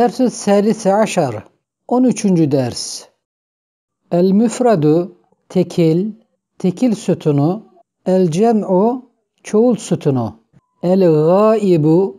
درس الثالث عشر 13. ders El müfredu tekil, tekil sütunu, el cem'u çoğul sütunu, el gaibu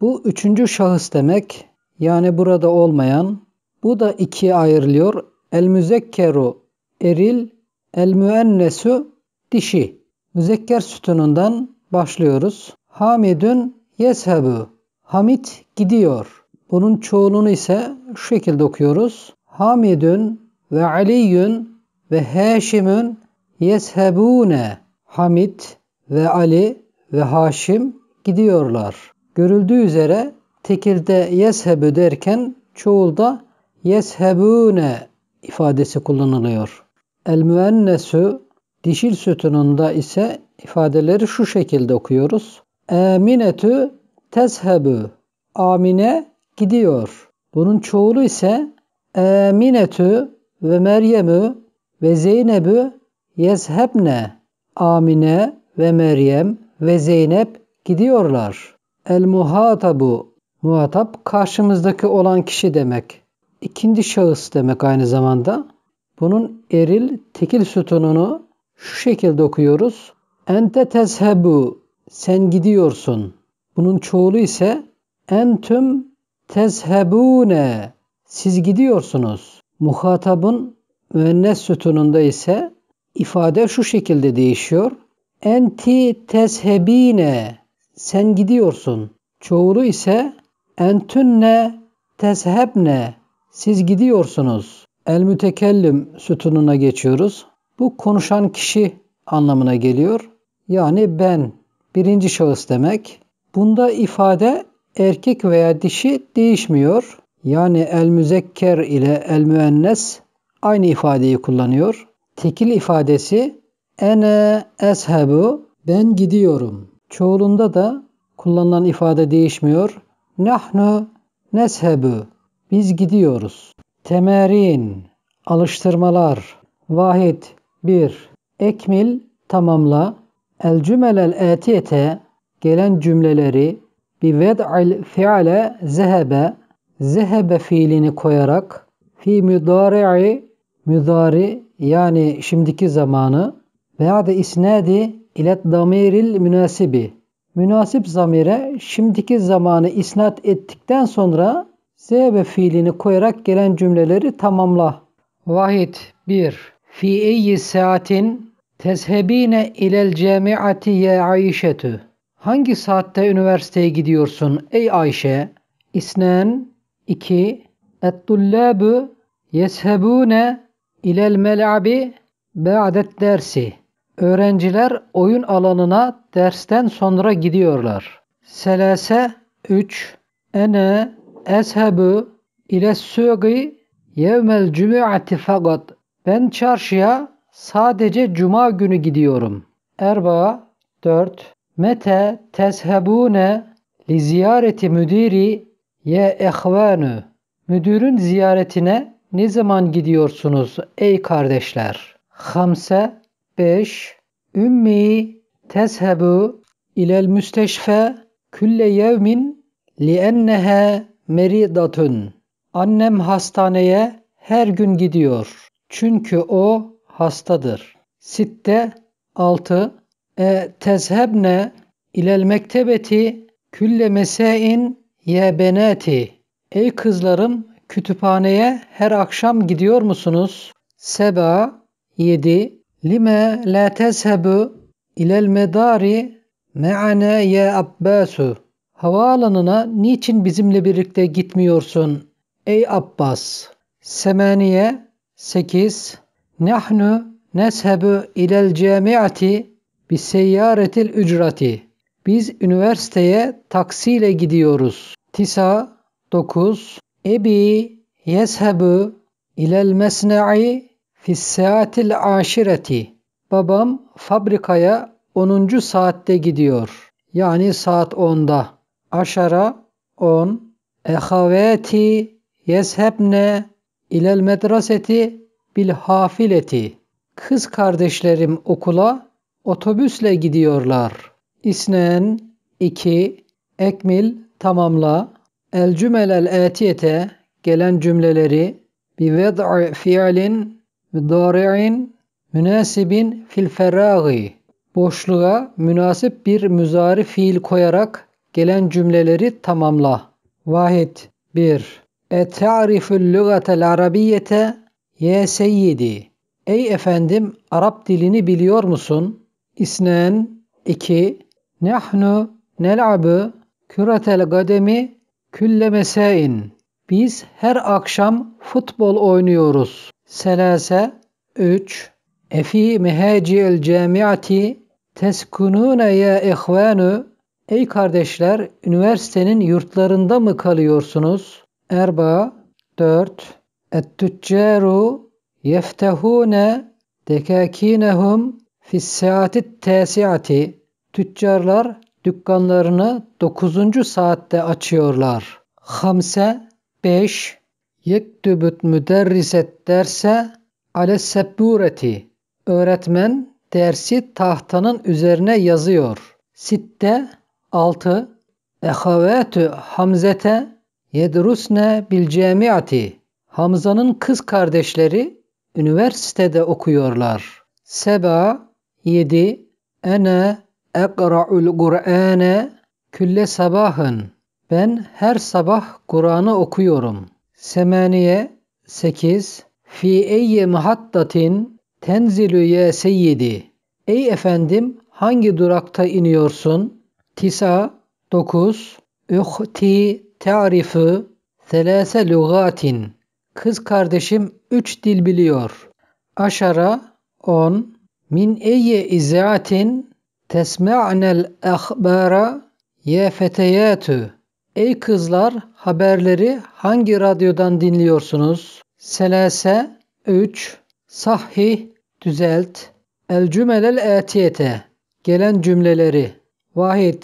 bu üçüncü şahıs demek. Yani burada olmayan. Bu da ikiye ayrılıyor. El müzekkeru eril, el müennesu dişi. Müzekker sütunundan başlıyoruz. Hamidun yeshebu. Hamid gidiyor. Bunun çoğulunu ise şu şekilde okuyoruz. Hamidün ve Aliyün ve Haşimün yeshebune. Hamid ve Ali ve Haşim gidiyorlar. Görüldüğü üzere tekilde yeshebü derken çoğulda yeshebune ifadesi kullanılıyor. El müennesü dişil sütununda ise ifadeleri şu şekilde okuyoruz. Aminetü tezhebü. Amine gidiyor. Bunun çoğulu ise Eminetü ve Meryemü ve Zeynep'ü yezhebne. Amine ve Meryem ve Zeynep gidiyorlar. El muhatabu muhatap karşımızdaki olan kişi demek. İkinci şahıs demek aynı zamanda. Bunun eril tekil sütununu şu şekilde okuyoruz. Ente tezhebu sen gidiyorsun. Bunun çoğulu ise entüm tezhebune siz gidiyorsunuz. Muhatabın müennes sütununda ise ifade şu şekilde değişiyor. Enti tezhebine sen gidiyorsun. Çoğulu ise entünne tezhebne siz gidiyorsunuz. El mütekellim sütununa geçiyoruz. Bu konuşan kişi anlamına geliyor. Yani ben birinci şahıs demek. Bunda ifade erkek veya dişi değişmiyor. Yani el müzekker ile el müennes aynı ifadeyi kullanıyor. Tekil ifadesi ene eshebu ben gidiyorum. Çoğulunda da kullanılan ifade değişmiyor. Nahnu neshebu biz gidiyoruz. Temerin alıştırmalar vahid 1 ekmil tamamla el cümlel etiyete gelen cümleleri bi ved'il fiale zehebe zehebe fiilini koyarak fi müdari'i müdari yani şimdiki zamanı veya da isnadi ile damiril münasibi münasip zamire şimdiki zamanı isnat ettikten sonra zehebe fiilini koyarak gelen cümleleri tamamla. Vahid 1. Fi eyyi saatin tezhebine ilel cemiati ya Ayşetü Hangi saatte üniversiteye gidiyorsun ey Ayşe? İsnen 2. Et-tullâbu yeshebûne ilel mel'abi ba'det dersi. Öğrenciler oyun alanına dersten sonra gidiyorlar. Selase 3. Ene eshebu ile sığgı yevmel cüm'ati fakat. Ben çarşıya sadece cuma günü gidiyorum. Erba 4. Mete tezhebune li ziyareti müdiri ye ehvanu. Müdürün ziyaretine ne zaman gidiyorsunuz ey kardeşler? Hamse 5 Ümmi tezhebu ilel müsteşfe külle yevmin liennehe meridatun. Annem hastaneye her gün gidiyor. Çünkü o hastadır. Sitte 6 e tezhebne ilel mektebeti külle mesein ye benati. Ey kızlarım kütüphaneye her akşam gidiyor musunuz? Seba 7 Lime la tezhebu ilel medari me'ane ye abbasu. Havaalanına niçin bizimle birlikte gitmiyorsun ey Abbas? Semaniye 8 Nahnu neshebu ilel camiati Bi seyyaretil ücrati. Biz üniversiteye taksiyle gidiyoruz. Tisa 9 Ebi yeshebu ilel mesne'i fis saatil aşireti. Babam fabrikaya 10. saatte gidiyor. Yani saat 10'da. Aşara 10. Ehaveti yeshebne ilel medraseti bil hafileti. Kız kardeşlerim okula Otobüsle gidiyorlar. İsnen 2. Ekmil tamamla. El cümelel etiyete gelen cümleleri bi ved'i fiilin müdari'in münasibin fil feragi boşluğa münasip bir müzari fiil koyarak gelen cümleleri tamamla. Vahit 1. Etarifül lügatel arabiyete ye seyyidi. Ey efendim Arap dilini biliyor musun? İsnen iki. Nehnu nel'abu küretel gademi külle mesain. Biz her akşam futbol oynuyoruz. Selase 3 Efi mehacil camiati teskunune ya ihvanu Ey kardeşler, üniversitenin yurtlarında mı kalıyorsunuz? Erba dört. Et-tüccaru yeftehune dekakinehum Fissati tesiyati tüccarlar dükkanlarını 9. saatte açıyorlar. Hamse 5 Yektübüt müderriset derse ale sebbureti öğretmen dersi tahtanın üzerine yazıyor. Sitte 6 Ehavetü Hamzete yedrusne bil cemiati Hamza'nın kız kardeşleri üniversitede okuyorlar. Seba 7. Ene ekra'ul Kur'ane külle sabahın. Ben her sabah Kur'an'ı okuyorum. Semaniye 8. Fi eyye mahattatin tenzilü ye seyyidi. Ey efendim hangi durakta iniyorsun? Tisa 9. Uhti ta'rifu selase lugatin. Kız kardeşim üç dil biliyor. Aşara 10. Min eyyi izaatin tesme'nel ahbara ye feteyatü. Ey kızlar haberleri hangi radyodan dinliyorsunuz? Selase 3 Sahih düzelt El cümelel etiyete gelen cümleleri vahid,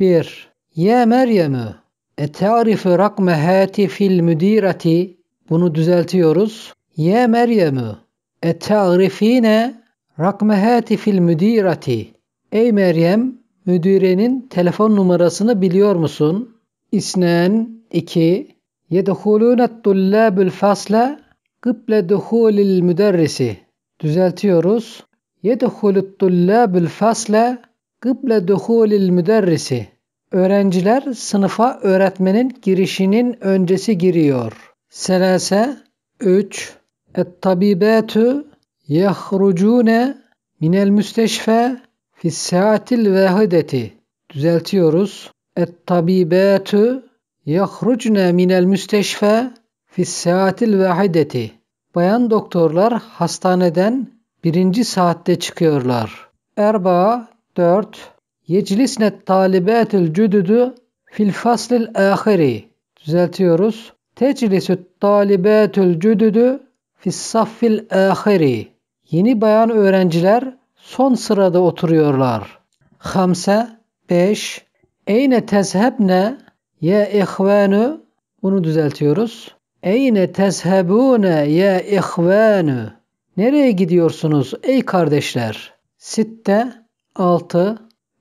1 Ye Meryem'ü Ete'arifi rakme hatifil müdireti Bunu düzeltiyoruz. Ye Meryem'ü Ete'arifine Rakmehati fil müdirati. Ey Meryem, müdüre'nin telefon numarasını biliyor musun? İsnen 2. Yedhulûnet dullâbül fasle gıble duhulil müderrisi. Düzeltiyoruz. Yedhulüt dullâbül fasle gıble duhulil müderrisi. Öğrenciler sınıfa öğretmenin girişinin öncesi giriyor. Selase 3. Et tabibâtu yahrucune minel müsteşfe fis saatil vahideti düzeltiyoruz. Et tabibatu yahrucne minel müsteşfe fis saatil vahideti bayan doktorlar hastaneden birinci saatte çıkıyorlar. Erba 4 Yeclisne talibatül cüdüdü fil faslil ahiri düzeltiyoruz. Teclisü talibatül cüdüdü fil saffil ahiri Yeni bayan öğrenciler son sırada oturuyorlar. Hamse 5 Eyne tezhebne ya ihvanu bunu düzeltiyoruz. Eyne tezhebune ya ihvanu Nereye gidiyorsunuz ey kardeşler? Sitte 6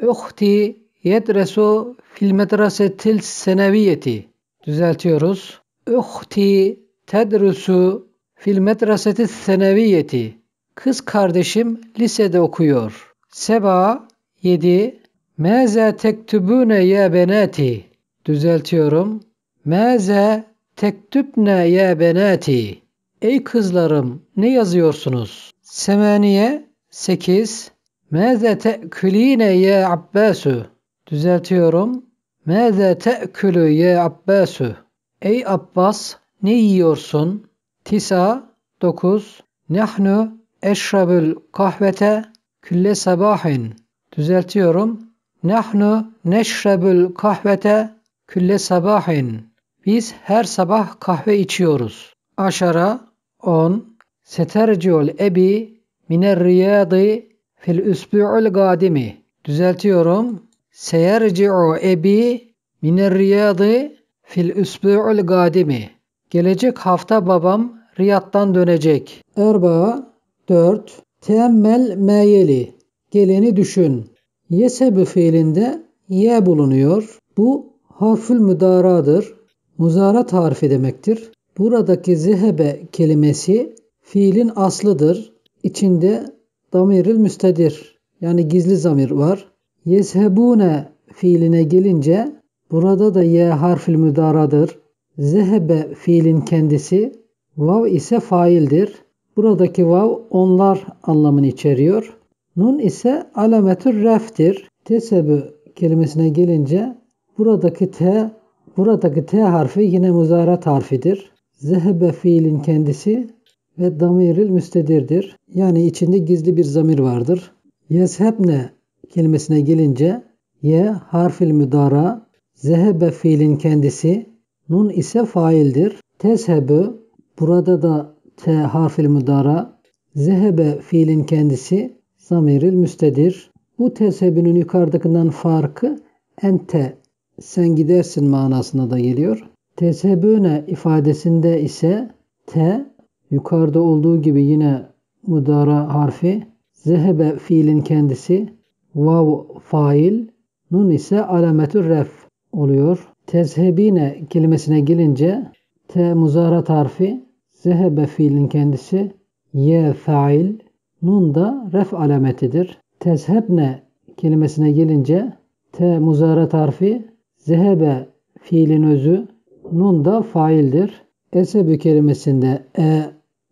Uhti yedresu fil medrasetil seneviyeti düzeltiyoruz. Uhti tedrusu fil medrasetil seneviyeti Kız kardeşim lisede okuyor. Seba 7 Meze tektübüne ye benati Düzeltiyorum. Meze tektübne ye benati Ey kızlarım ne yazıyorsunuz? Semaniye 8 Meze te'küline ye Abbasu Düzeltiyorum. Meze te'külü ye Abbasu Ey Abbas ne yiyorsun? Tisa 9 Nahnu eşrabül kahvete külle sabahin. Düzeltiyorum. Nahnu neşrebül kahvete külle sabahin. Biz her sabah kahve içiyoruz. Aşara 10 Seterciol ebi miner riyadi fil üsbu'ul gadimi. Düzeltiyorum. Seyerci'u ebi miner riyadi fil üsbu'ul gadimi. Gelecek hafta babam Riyad'dan dönecek. Erbaa. 4. Teemmel meyeli. Geleni düşün. Yesebü fiilinde ye bulunuyor. Bu harfül müdaradır. Muzara tarifi demektir. Buradaki zehebe kelimesi fiilin aslıdır. İçinde damiril müstedir yani gizli zamir var. Yeshebune fiiline gelince burada da ye harfil müdaradır. Zehebe fiilin kendisi vav ise faildir. Buradaki vav onlar anlamını içeriyor. Nun ise alametür reftir. Tesebü kelimesine gelince buradaki t buradaki t harfi yine muzarat harfidir. Zehebe fiilin kendisi ve damiril müstedirdir. Yani içinde gizli bir zamir vardır. Yezhebne kelimesine gelince ye harfil müdara zehebe fiilin kendisi nun ise faildir. Tezhebü burada da T harfil müdara zehebe fiilin kendisi zamiril müstedir. Bu tezhebinin yukarıdakinden farkı ente sen gidersin manasına da geliyor. Tesebüne ifadesinde ise T yukarıda olduğu gibi yine müdara harfi zehebe fiilin kendisi vav fail nun ise alametü ref oluyor. Tezhebine kelimesine gelince T muzarat harfi Zehebe fiilin kendisi ye fail, nun da ref alametidir. Tezhebne kelimesine gelince t muzara tarfi, zehebe fiilin özü nun da faildir. Esebü kelimesinde e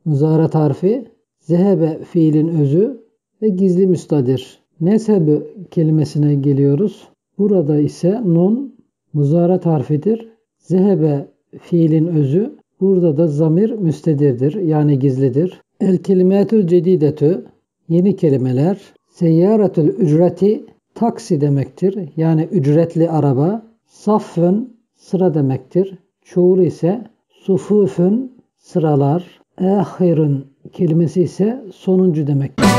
muzara tarfi, zehebe fiilin özü ve gizli müstadir. Nesebü kelimesine geliyoruz. Burada ise nun muzara tarfidir, Zehebe fiilin özü Burada da zamir müstedirdir yani gizlidir. El kelimetül cedidetü yeni kelimeler seyyaratül ücreti taksi demektir. Yani ücretli araba. Saffın sıra demektir. Çoğulu ise sufufun sıralar. Ahirun kelimesi ise sonuncu demektir.